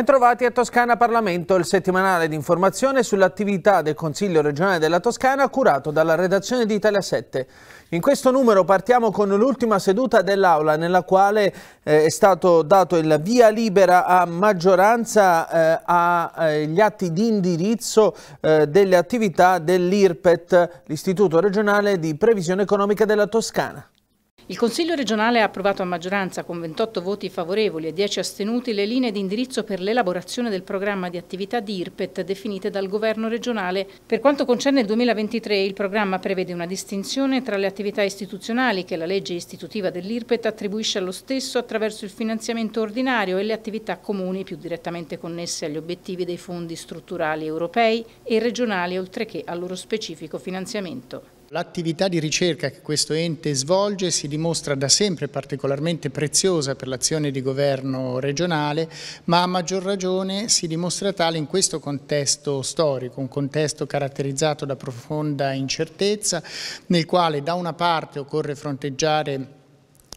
Bentrovati a Toscana Parlamento, il settimanale di informazione sull'attività del Consiglio regionale della Toscana curato dalla redazione di Italia 7. In questo numero partiamo con l'ultima seduta dell'Aula nella quale eh, è stato dato il via libera a maggioranza eh, agli eh, atti di indirizzo eh, delle attività dell'IRPET, l'Istituto regionale di previsione economica della Toscana. Il Consiglio regionale ha approvato a maggioranza con 28 voti favorevoli e 10 astenuti le linee di indirizzo per l'elaborazione del programma di attività di IRPET definite dal governo regionale. Per quanto concerne il 2023 il programma prevede una distinzione tra le attività istituzionali che la legge istitutiva dell'IRPET attribuisce allo stesso attraverso il finanziamento ordinario e le attività comuni più direttamente connesse agli obiettivi dei fondi strutturali europei e regionali oltre che al loro specifico finanziamento. L'attività di ricerca che questo ente svolge si dimostra da sempre particolarmente preziosa per l'azione di governo regionale, ma a maggior ragione si dimostra tale in questo contesto storico, un contesto caratterizzato da profonda incertezza, nel quale da una parte occorre fronteggiare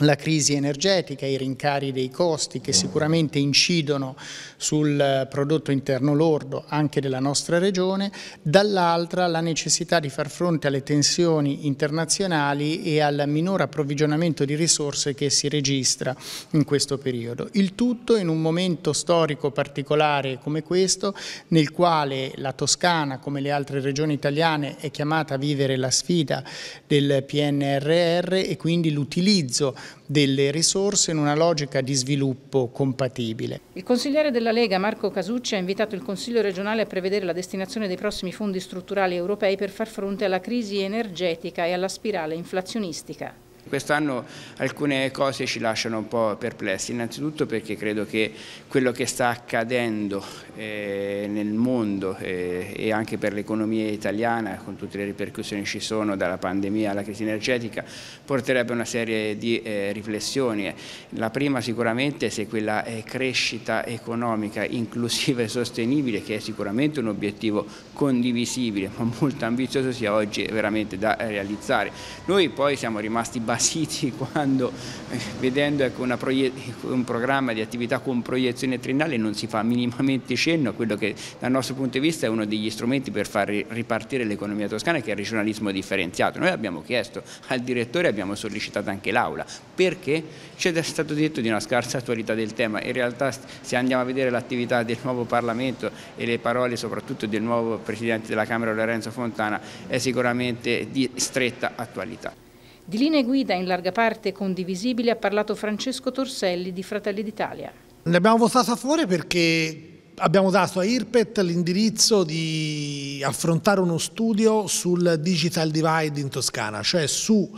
la crisi energetica, i rincari dei costi che sicuramente incidono sul eh, prodotto interno lordo anche della nostra regione, dall'altra la necessità di far fronte alle tensioni internazionali e al minor approvvigionamento di risorse che si registra in questo periodo. Il tutto in un momento storico particolare come questo, nel quale la Toscana, come le altre regioni italiane, è chiamata a vivere la sfida del PNRR e quindi l'utilizzo delle risorse in una logica di sviluppo compatibile. Il consigliere della Lega Marco Casucci ha invitato il Consiglio regionale a prevedere la destinazione dei prossimi fondi strutturali europei per far fronte alla crisi energetica e alla spirale inflazionistica. Quest'anno alcune cose ci lasciano un po' perplessi, innanzitutto perché credo che quello che sta accadendo eh, nel mondo eh, e anche per l'economia italiana, con tutte le ripercussioni che ci sono dalla pandemia alla crisi energetica, porterebbe a una serie di eh, riflessioni. La prima sicuramente è se quella eh, crescita economica inclusiva e sostenibile, che è sicuramente un obiettivo condivisibile ma molto ambizioso, sia oggi veramente da eh, realizzare. Noi poi siamo rimasti basati basiti quando eh, vedendo ecco, un programma di attività con proiezione triennale non si fa minimamente cenno a quello che dal nostro punto di vista è uno degli strumenti per far ripartire l'economia toscana che è il regionalismo differenziato. Noi abbiamo chiesto al direttore, abbiamo sollecitato anche l'Aula, perché c'è stato detto di una scarsa attualità del tema, in realtà se andiamo a vedere l'attività del nuovo Parlamento e le parole soprattutto del nuovo Presidente della Camera Lorenzo Fontana è sicuramente di stretta attualità. Di linee guida in larga parte condivisibili ha parlato Francesco Torselli di Fratelli d'Italia. Ne abbiamo votato a favore perché abbiamo dato a IRPET l'indirizzo di affrontare uno studio sul digital divide in Toscana, cioè su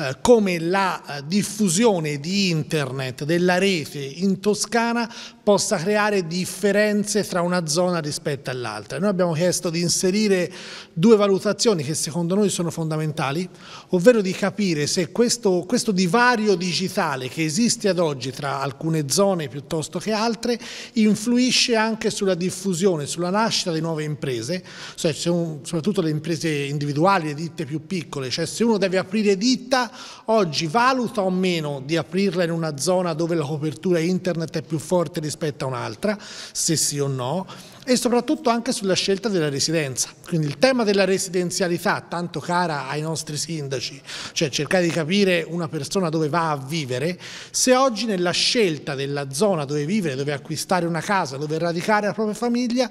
eh, come la eh, diffusione di internet, della rete in Toscana possa creare differenze tra una zona rispetto all'altra. Noi abbiamo chiesto di inserire due valutazioni che secondo noi sono fondamentali, ovvero di capire se questo, questo divario digitale che esiste ad oggi tra alcune zone piuttosto che altre influisce anche sulla diffusione, sulla nascita di nuove imprese, cioè soprattutto le imprese individuali, le ditte più piccole, cioè se uno deve aprire ditta oggi valuta o meno di aprirla in una zona dove la copertura internet è più forte rispetto a un'altra, se sì o no, e soprattutto anche sulla scelta della residenza. Quindi il tema della residenzialità, tanto cara ai nostri sindaci, cioè cercare di capire una persona dove va a vivere, se oggi nella scelta della zona dove vivere, dove acquistare una casa, dove radicare la propria famiglia,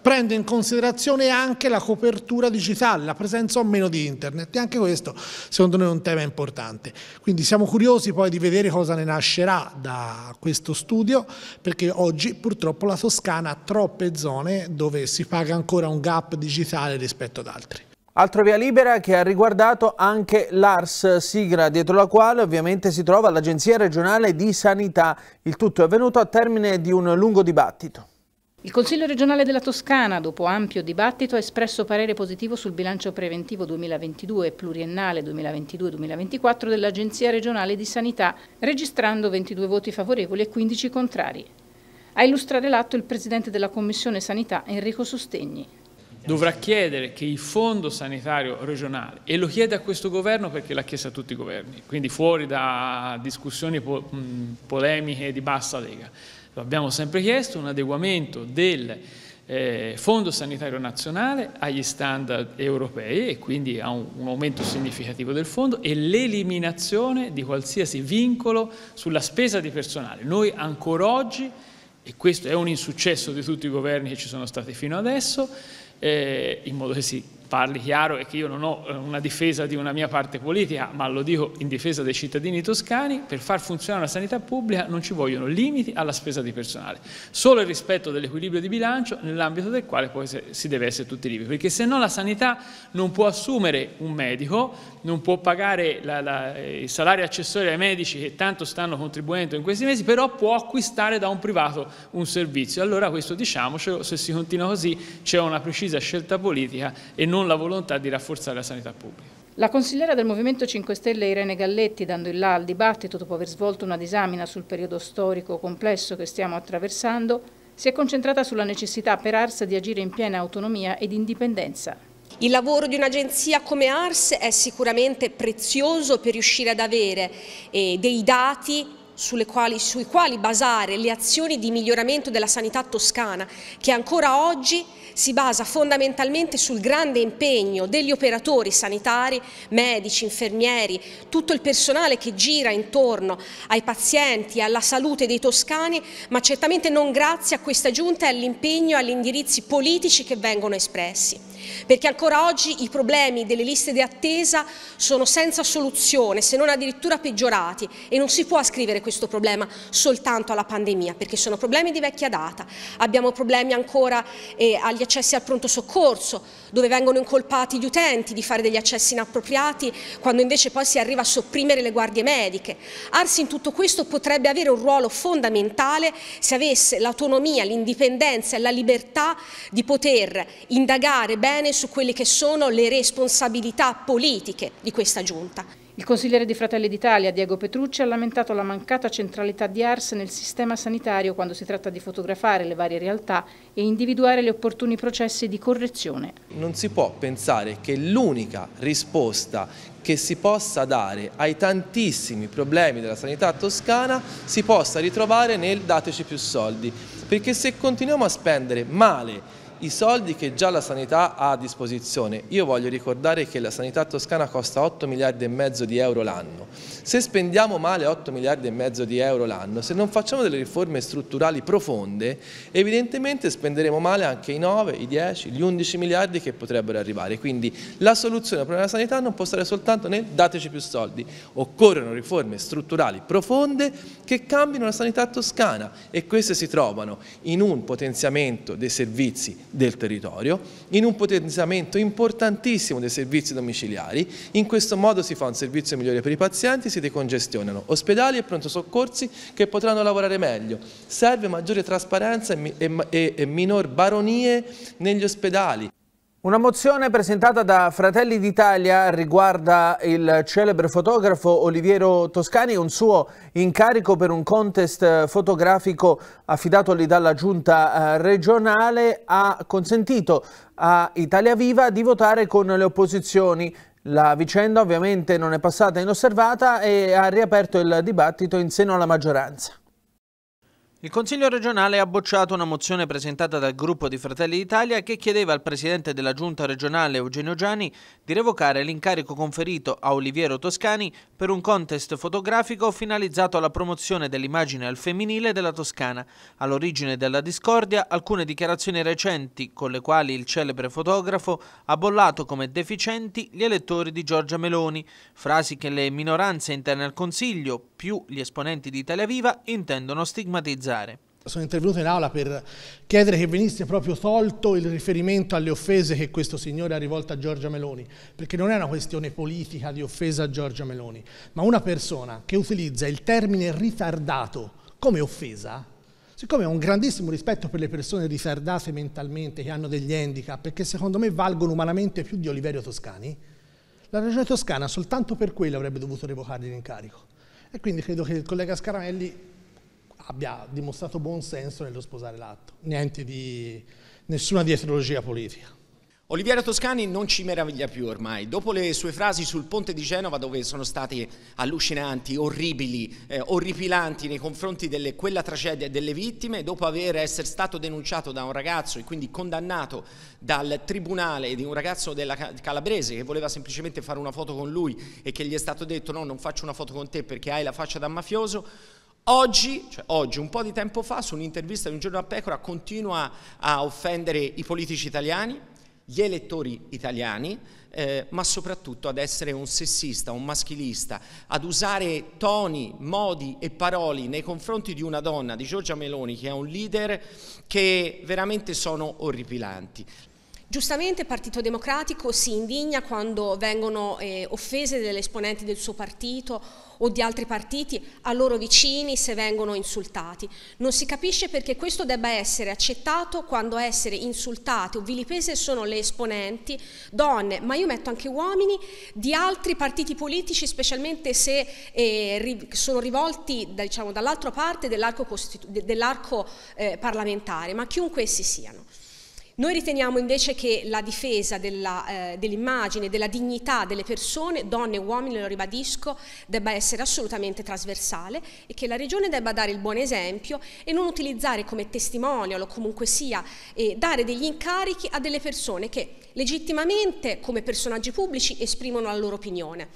prende in considerazione anche la copertura digitale, la presenza o meno di internet e anche questo secondo noi è un tema importante. Quindi siamo curiosi poi di vedere cosa ne nascerà da questo studio perché oggi purtroppo la Toscana ha troppe zone dove si paga ancora un gap digitale rispetto ad altri. Altro via libera che ha riguardato anche l'ARS Sigra, dietro la quale ovviamente si trova l'Agenzia regionale di sanità. Il tutto è avvenuto a termine di un lungo dibattito. Il Consiglio regionale della Toscana, dopo ampio dibattito, ha espresso parere positivo sul bilancio preventivo 2022 e pluriennale 2022-2024 dell'Agenzia regionale di sanità, registrando 22 voti favorevoli e 15 contrari. A illustrare l'atto il Presidente della Commissione Sanità, Enrico Sostegni dovrà chiedere che il fondo sanitario regionale, e lo chiede a questo governo perché l'ha chiesto a tutti i governi, quindi fuori da discussioni polemiche di bassa lega, lo abbiamo sempre chiesto, un adeguamento del eh, Fondo Sanitario Nazionale agli standard europei e quindi a un, aumento significativo del fondo e l'eliminazione di qualsiasi vincolo sulla spesa di personale. Noi ancora oggi, e questo è un insuccesso di tutti i governi che ci sono stati fino adesso, eh, in modo che si parli chiaro e che io non ho eh, una difesa di una mia parte politica, ma lo dico in difesa dei cittadini toscani, per far funzionare la sanità pubblica non ci vogliono limiti alla spesa di personale, solo il rispetto dell'equilibrio di bilancio nell'ambito del quale poi si deve essere tutti liberi, perché se no la sanità non può assumere un medico, non può pagare la, la, eh, i salari accessori ai medici che tanto stanno contribuendo in questi mesi, però può acquistare da un privato un servizio. Allora questo diciamocelo, se si continua così c'è una precisa scelta politica e non non la volontà di rafforzare la sanità pubblica. La consigliera del Movimento 5 Stelle Irene Galletti, dando il là al dibattito dopo aver svolto una disamina sul periodo storico complesso che stiamo attraversando, si è concentrata sulla necessità per Ars di agire in piena autonomia ed indipendenza. Il lavoro di un'agenzia come ARS è sicuramente prezioso per riuscire ad avere eh, dei dati quali, sui quali basare le azioni di miglioramento della sanità toscana, che ancora oggi si basa fondamentalmente sul grande impegno degli operatori sanitari, medici, infermieri, tutto il personale che gira intorno ai pazienti, e alla salute dei toscani, ma certamente non grazie a questa giunta e all'impegno e agli indirizzi politici che vengono espressi perché ancora oggi i problemi delle liste di attesa sono senza soluzione, se non addirittura peggiorati e non si può ascrivere questo problema soltanto alla pandemia, perché sono problemi di vecchia data, abbiamo problemi ancora eh, agli accessi al pronto soccorso, dove vengono incolpati gli utenti di fare degli accessi inappropriati, quando invece poi si arriva a sopprimere le guardie mediche. Arsi in tutto questo potrebbe avere un ruolo fondamentale se avesse l'autonomia, l'indipendenza e la libertà di poter indagare bene su quelle che sono le responsabilità politiche di questa giunta. Il consigliere di Fratelli d'Italia, Diego Petrucci, ha lamentato la mancata centralità di ARS nel sistema sanitario quando si tratta di fotografare le varie realtà e individuare gli opportuni processi di correzione. Non si può pensare che l'unica risposta che si possa dare ai tantissimi problemi della sanità toscana si possa ritrovare nel dateci più soldi, perché se continuiamo a spendere male i soldi che già la sanità ha a disposizione. Io voglio ricordare che la sanità toscana costa 8 miliardi e mezzo di euro l'anno. Se spendiamo male 8 miliardi e mezzo di euro l'anno, se non facciamo delle riforme strutturali profonde, evidentemente spenderemo male anche i 9, i 10, gli 11 miliardi che potrebbero arrivare. Quindi la soluzione al problema della sanità non può stare soltanto nel dateci più soldi. Occorrono riforme strutturali profonde che cambino la sanità toscana e queste si trovano in un potenziamento dei servizi del territorio, in un potenziamento importantissimo dei servizi domiciliari, in questo modo si fa un servizio migliore per i pazienti, si decongestionano ospedali e pronto soccorsi che potranno lavorare meglio, serve maggiore trasparenza e, e, e, e minor baronie negli ospedali. Una mozione presentata da Fratelli d'Italia riguarda il celebre fotografo Oliviero Toscani e un suo incarico per un contest fotografico affidatogli dalla giunta eh, regionale ha consentito a Italia Viva di votare con le opposizioni. La vicenda ovviamente non è passata inosservata e ha riaperto il dibattito in seno alla maggioranza. Il Consiglio regionale ha bocciato una mozione presentata dal gruppo di Fratelli d'Italia che chiedeva al presidente della giunta regionale Eugenio Giani di revocare l'incarico conferito a Oliviero Toscani per un contest fotografico finalizzato alla promozione dell'immagine al femminile della Toscana. All'origine della discordia alcune dichiarazioni recenti con le quali il celebre fotografo ha bollato come deficienti gli elettori di Giorgia Meloni, frasi che le minoranze interne al Consiglio, più gli esponenti di Italia Viva, intendono stigmatizzare organizzare. Sono intervenuto in aula per chiedere che venisse proprio tolto il riferimento alle offese che questo signore ha rivolto a Giorgia Meloni, perché non è una questione politica di offesa a Giorgia Meloni, ma una persona che utilizza il termine ritardato come offesa, siccome ho un grandissimo rispetto per le persone ritardate mentalmente, che hanno degli handicap, che secondo me valgono umanamente più di Oliverio Toscani, la Regione Toscana soltanto per quello avrebbe dovuto revocargli l'incarico. E quindi credo che il collega Scaramelli abbia dimostrato buon senso nello sposare l'atto, niente di nessuna dietrologia politica. Oliviero Toscani non ci meraviglia più ormai, dopo le sue frasi sul ponte di Genova dove sono state allucinanti, orribili, eh, orripilanti nei confronti di quella tragedia e delle vittime, dopo aver essere stato denunciato da un ragazzo e quindi condannato dal tribunale di un ragazzo della Calabrese che voleva semplicemente fare una foto con lui e che gli è stato detto no non faccio una foto con te perché hai la faccia da mafioso, Oggi, cioè oggi, un po' di tempo fa, su un'intervista di un giorno a Pecora, continua a offendere i politici italiani, gli elettori italiani, eh, ma soprattutto ad essere un sessista, un maschilista, ad usare toni, modi e parole nei confronti di una donna, di Giorgia Meloni, che è un leader, che veramente sono orripilanti. Giustamente il Partito Democratico si indigna quando vengono eh, offese delle esponenti del suo partito o di altri partiti a loro vicini se vengono insultati. Non si capisce perché questo debba essere accettato quando essere insultate o vilipese sono le esponenti donne, ma io metto anche uomini di altri partiti politici, specialmente se eh, sono rivolti diciamo, dall'altra parte dell'arco dell eh, parlamentare, ma chiunque essi siano. Noi riteniamo invece che la difesa eh, dell'immagine, eh, dell della dignità delle persone, donne e uomini, lo ribadisco, debba essere assolutamente trasversale e che la Regione debba dare il buon esempio e non utilizzare come testimonial o comunque sia eh, dare degli incarichi a delle persone che legittimamente come personaggi pubblici esprimono la loro opinione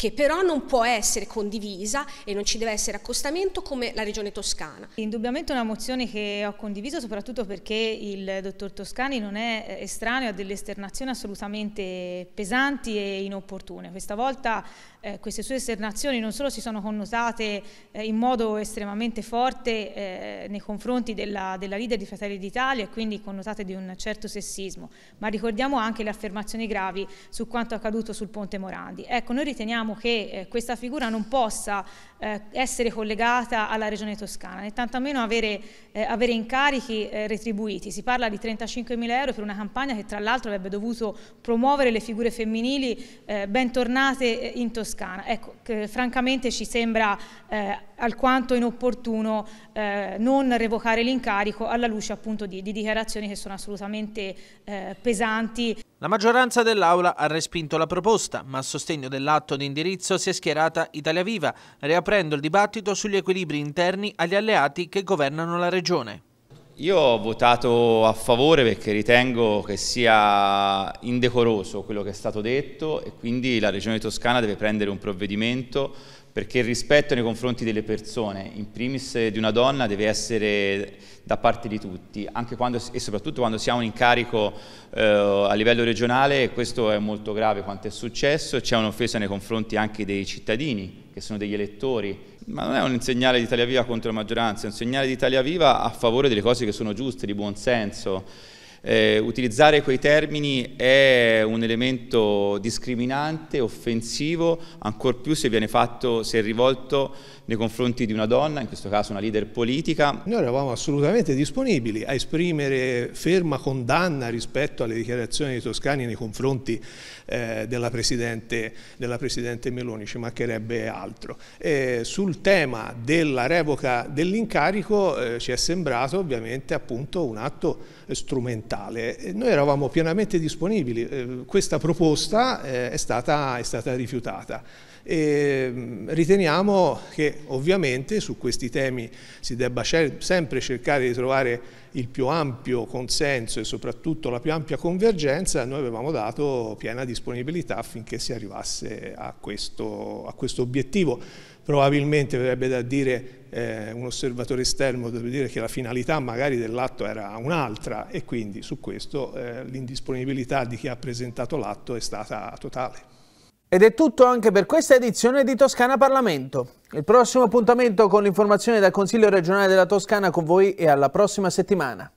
che però non può essere condivisa e non ci deve essere accostamento come la regione toscana. Indubbiamente una mozione che ho condiviso soprattutto perché il dottor Toscani non è eh, estraneo a delle esternazioni assolutamente pesanti e inopportune. Questa volta eh, queste sue esternazioni non solo si sono connotate eh, in modo estremamente forte eh, nei confronti della, della, leader di Fratelli d'Italia e quindi connotate di un certo sessismo, ma ricordiamo anche le affermazioni gravi su quanto accaduto sul Ponte Morandi. Ecco, noi riteniamo che eh, questa figura non possa eh, essere collegata alla regione toscana, né tantomeno avere, eh, avere incarichi retribuiti. Si parla di 35.000 euro per una campagna che tra l'altro avrebbe dovuto promuovere le figure femminili bentornate in Toscana Toscana. Ecco, che, francamente ci sembra eh, alquanto inopportuno eh, non revocare l'incarico alla luce appunto di, di dichiarazioni che sono assolutamente eh, pesanti. La maggioranza dell'Aula ha respinto la proposta, ma a sostegno dell'atto di indirizzo si è schierata Italia Viva, riaprendo il dibattito sugli equilibri interni agli alleati che governano la regione. Io ho votato a favore perché ritengo che sia indecoroso quello che è stato detto e quindi la Regione Toscana deve prendere un provvedimento perché il rispetto nei confronti delle persone, in primis di una donna, deve essere da parte di tutti, anche quando, e soprattutto quando si ha un incarico eh, a livello regionale, e questo è molto grave quanto è successo, c'è un'offesa nei confronti anche dei cittadini, che sono degli elettori, ma non è un segnale di Italia Viva contro la maggioranza, è un segnale di Italia Viva a favore delle cose che sono giuste, di buon senso. Eh, utilizzare quei termini è un elemento discriminante, offensivo, ancor più se viene fatto, se è rivolto nei confronti di una donna, in questo caso una leader politica. Noi eravamo assolutamente disponibili a esprimere ferma condanna rispetto alle dichiarazioni dei Toscani nei confronti eh, della, Presidente, della, Presidente, Meloni, ci mancherebbe altro. Eh, sul tema della revoca dell'incarico eh, ci è sembrato ovviamente appunto un atto strumentale mentale. Noi eravamo pienamente disponibili, eh, questa proposta eh, è stata, è stata rifiutata. E mm, riteniamo che ovviamente su questi temi si debba sempre cercare di trovare il più ampio consenso e soprattutto la più ampia convergenza, noi avevamo dato piena disponibilità affinché si arrivasse a questo, a questo obiettivo. Probabilmente verrebbe da dire eh, un osservatore esterno dovrebbe dire che la finalità magari dell'atto era un'altra e quindi su questo eh, l'indisponibilità di chi ha presentato l'atto è stata totale. Ed è tutto anche per questa edizione di Toscana Parlamento. Il prossimo appuntamento con l'informazione dal Consiglio regionale della Toscana con voi e alla prossima settimana.